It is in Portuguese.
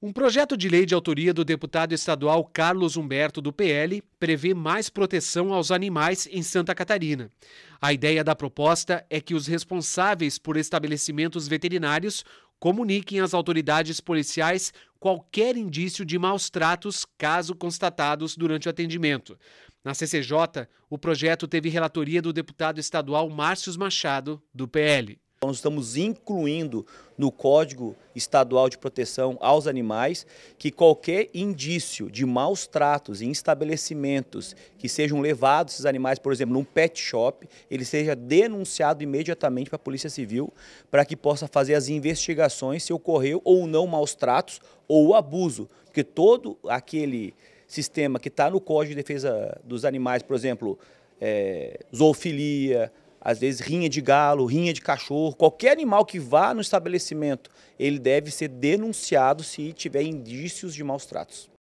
Um projeto de lei de autoria do deputado estadual Carlos Humberto do PL prevê mais proteção aos animais em Santa Catarina. A ideia da proposta é que os responsáveis por estabelecimentos veterinários comuniquem às autoridades policiais qualquer indício de maus tratos, caso constatados durante o atendimento. Na CCJ, o projeto teve relatoria do deputado estadual Márcios Machado, do PL. Nós estamos incluindo no Código Estadual de Proteção aos Animais que qualquer indício de maus tratos em estabelecimentos que sejam levados esses animais, por exemplo, num pet shop, ele seja denunciado imediatamente para a Polícia Civil para que possa fazer as investigações se ocorreu ou não maus tratos ou abuso, porque todo aquele sistema que está no Código de Defesa dos Animais, por exemplo, é, zoofilia, às vezes rinha de galo, rinha de cachorro, qualquer animal que vá no estabelecimento, ele deve ser denunciado se tiver indícios de maus tratos.